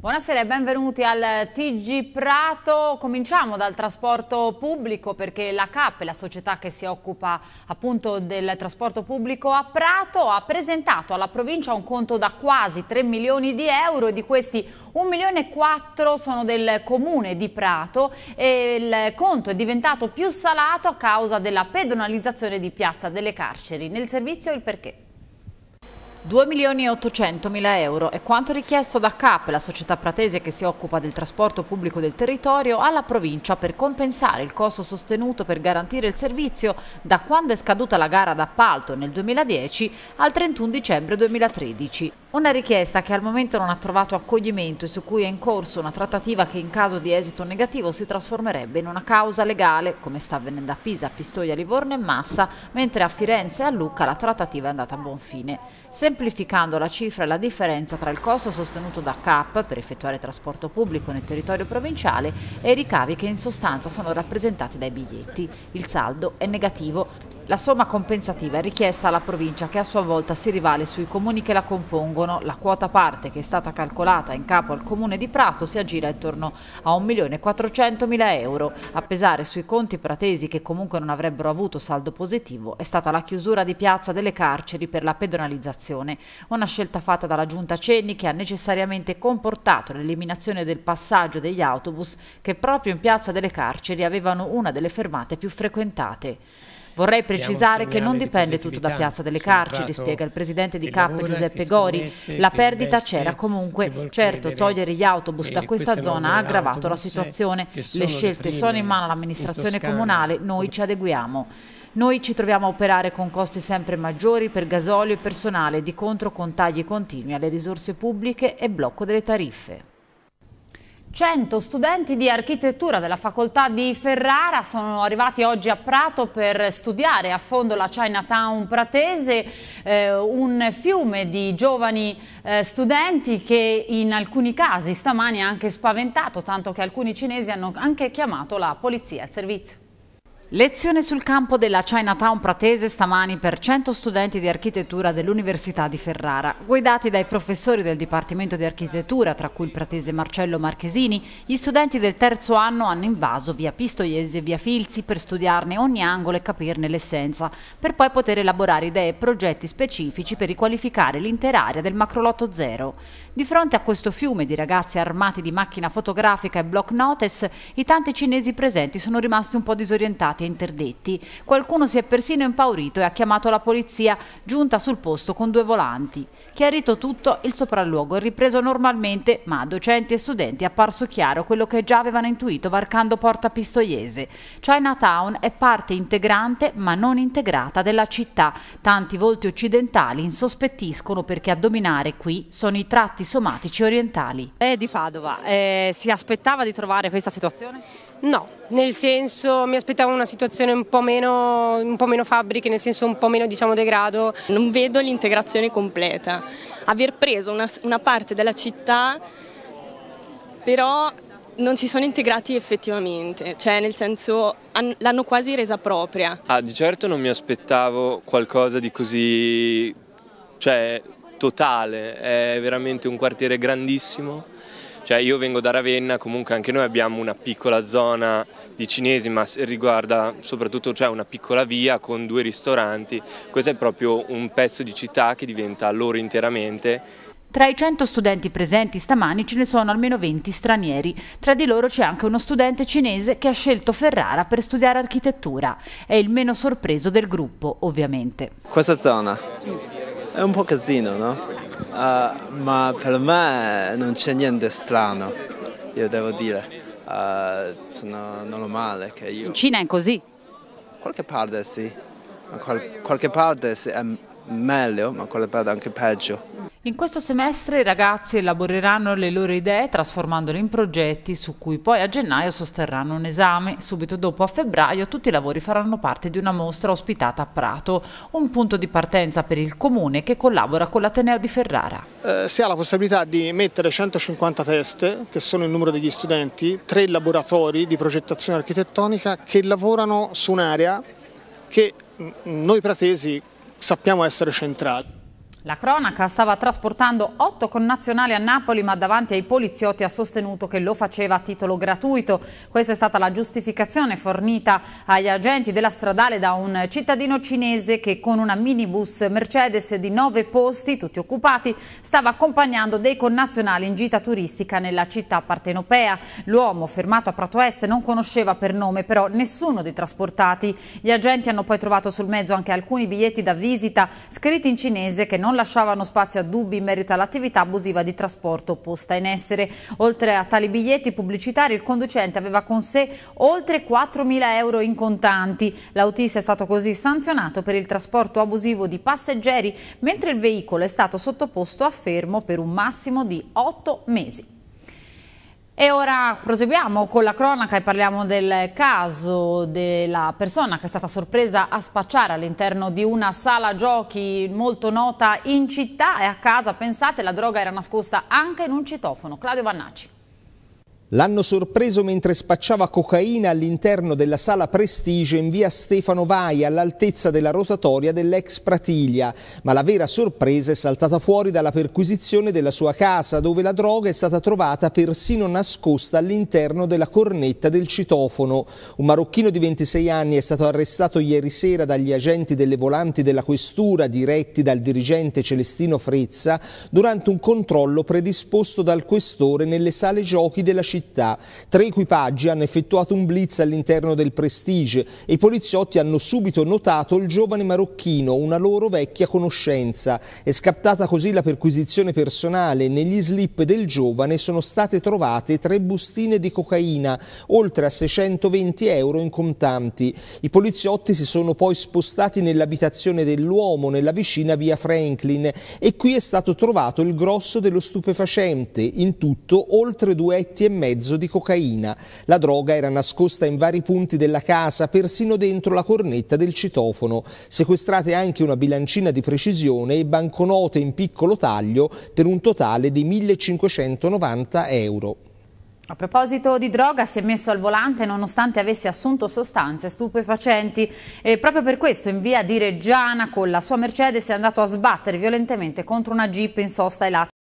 Buonasera e benvenuti al TG Prato. Cominciamo dal trasporto pubblico perché la CAP, la società che si occupa appunto del trasporto pubblico a Prato, ha presentato alla provincia un conto da quasi 3 milioni di euro e di questi 1 milione e 4 sono del comune di Prato e il conto è diventato più salato a causa della pedonalizzazione di Piazza delle Carceri. Nel servizio il perché. 2 milioni e 800 mila euro è quanto richiesto da CAP, la società pratese che si occupa del trasporto pubblico del territorio, alla provincia per compensare il costo sostenuto per garantire il servizio da quando è scaduta la gara d'appalto nel 2010 al 31 dicembre 2013. Una richiesta che al momento non ha trovato accoglimento e su cui è in corso una trattativa che in caso di esito negativo si trasformerebbe in una causa legale, come sta avvenendo a Pisa, Pistoia, Livorno e Massa, mentre a Firenze e a Lucca la trattativa è andata a buon fine. Semplificando la cifra e la differenza tra il costo sostenuto da CAP per effettuare trasporto pubblico nel territorio provinciale e i ricavi che in sostanza sono rappresentati dai biglietti. Il saldo è negativo. La somma compensativa è richiesta alla provincia che a sua volta si rivale sui comuni che la compongono. La quota parte che è stata calcolata in capo al comune di Prato si aggira intorno a 1.400.000 euro. A pesare sui conti pratesi che comunque non avrebbero avuto saldo positivo è stata la chiusura di piazza delle carceri per la pedonalizzazione. Una scelta fatta dalla giunta Cenni che ha necessariamente comportato l'eliminazione del passaggio degli autobus che proprio in piazza delle carceri avevano una delle fermate più frequentate. Vorrei precisare che non dipende tutto da Piazza delle Carceri, spiega il presidente di CAP Giuseppe Gori. La perdita c'era comunque. Certo, togliere gli autobus da questa zona ha aggravato la situazione. Le scelte sono in mano all'amministrazione comunale, noi ci adeguiamo. Noi ci troviamo a operare con costi sempre maggiori per gasolio e personale, di contro con tagli continui alle risorse pubbliche e blocco delle tariffe. 100 studenti di architettura della facoltà di Ferrara sono arrivati oggi a Prato per studiare a fondo la Chinatown pratese, eh, un fiume di giovani eh, studenti che in alcuni casi stamani ha anche spaventato, tanto che alcuni cinesi hanno anche chiamato la polizia al servizio. Lezione sul campo della Chinatown pratese stamani per 100 studenti di architettura dell'Università di Ferrara. Guidati dai professori del Dipartimento di Architettura, tra cui il pratese Marcello Marchesini, gli studenti del terzo anno hanno invaso via Pistoiese e via Filzi per studiarne ogni angolo e capirne l'essenza, per poi poter elaborare idee e progetti specifici per riqualificare l'intera area del macrolotto zero. Di fronte a questo fiume di ragazzi armati di macchina fotografica e block notes, i tanti cinesi presenti sono rimasti un po' disorientati fermati e interdetti, qualcuno si è persino impaurito e ha chiamato la polizia giunta sul posto con due volanti. Chiarito tutto, il sopralluogo è ripreso normalmente, ma a docenti e studenti è apparso chiaro quello che già avevano intuito varcando Porta Pistoiese. Chinatown è parte integrante ma non integrata della città. Tanti volti occidentali insospettiscono perché a dominare qui sono i tratti somatici orientali. È eh, di Padova, eh, si aspettava di trovare questa situazione? No, nel senso mi aspettavo una situazione un po' meno, un po meno fabbriche, nel senso un po' meno diciamo, degrado. Non vedo l'integrazione completa. Aver preso una, una parte della città però non si sono integrati effettivamente, cioè nel senso l'hanno quasi resa propria. Ah, di certo non mi aspettavo qualcosa di così, cioè, totale, è veramente un quartiere grandissimo cioè io vengo da Ravenna, comunque anche noi abbiamo una piccola zona di cinesi, ma riguarda soprattutto cioè, una piccola via con due ristoranti. Questo è proprio un pezzo di città che diventa loro interamente tra i 100 studenti presenti stamani ce ne sono almeno 20 stranieri. Tra di loro c'è anche uno studente cinese che ha scelto Ferrara per studiare architettura. È il meno sorpreso del gruppo, ovviamente. Questa zona è un po' casino, no? Uh, ma per me non c'è niente strano, io devo dire. Uh, eh, sono normale che io... In Cina è così? Qualche parte sì, ma qual qualche parte è meglio, ma qualche parte anche peggio. In questo semestre i ragazzi elaboreranno le loro idee trasformandole in progetti su cui poi a gennaio sosterranno un esame. Subito dopo a febbraio tutti i lavori faranno parte di una mostra ospitata a Prato, un punto di partenza per il comune che collabora con l'Ateneo di Ferrara. Eh, si ha la possibilità di mettere 150 teste, che sono il numero degli studenti, tre laboratori di progettazione architettonica che lavorano su un'area che noi pratesi sappiamo essere centrale. La cronaca stava trasportando otto connazionali a Napoli ma davanti ai poliziotti ha sostenuto che lo faceva a titolo gratuito. Questa è stata la giustificazione fornita agli agenti della stradale da un cittadino cinese che con una minibus Mercedes di nove posti, tutti occupati, stava accompagnando dei connazionali in gita turistica nella città partenopea. L'uomo fermato a Prato Est non conosceva per nome però nessuno dei trasportati. Gli agenti hanno poi trovato sul mezzo anche alcuni biglietti da visita scritti in cinese che non lasciavano spazio a dubbi in merito all'attività abusiva di trasporto posta in essere. Oltre a tali biglietti pubblicitari, il conducente aveva con sé oltre 4.000 euro in contanti. L'autista è stato così sanzionato per il trasporto abusivo di passeggeri, mentre il veicolo è stato sottoposto a fermo per un massimo di 8 mesi. E ora proseguiamo con la cronaca e parliamo del caso della persona che è stata sorpresa a spacciare all'interno di una sala giochi molto nota in città e a casa, pensate, la droga era nascosta anche in un citofono. Claudio Vannacci. L'hanno sorpreso mentre spacciava cocaina all'interno della sala Prestige in via Stefano Vai all'altezza della rotatoria dell'ex Pratiglia, ma la vera sorpresa è saltata fuori dalla perquisizione della sua casa dove la droga è stata trovata persino nascosta all'interno della cornetta del citofono. Un marocchino di 26 anni è stato arrestato ieri sera dagli agenti delle volanti della questura diretti dal dirigente Celestino Frezza durante un controllo predisposto dal questore nelle sale giochi della città città. Tre equipaggi hanno effettuato un blitz all'interno del Prestige e i poliziotti hanno subito notato il giovane marocchino, una loro vecchia conoscenza. È scattata così la perquisizione personale. Negli slip del giovane sono state trovate tre bustine di cocaina, oltre a 620 euro in contanti. I poliziotti si sono poi spostati nell'abitazione dell'uomo, nella vicina via Franklin, e qui è stato trovato il grosso dello stupefacente, in tutto oltre due etti e mezzo mezzo di cocaina. La droga era nascosta in vari punti della casa, persino dentro la cornetta del citofono. Sequestrate anche una bilancina di precisione e banconote in piccolo taglio per un totale di 1590 euro. A proposito di droga, si è messo al volante nonostante avesse assunto sostanze stupefacenti e proprio per questo in via di Reggiana con la sua Mercedes è andato a sbattere violentemente contro una jeep in sosta e latte.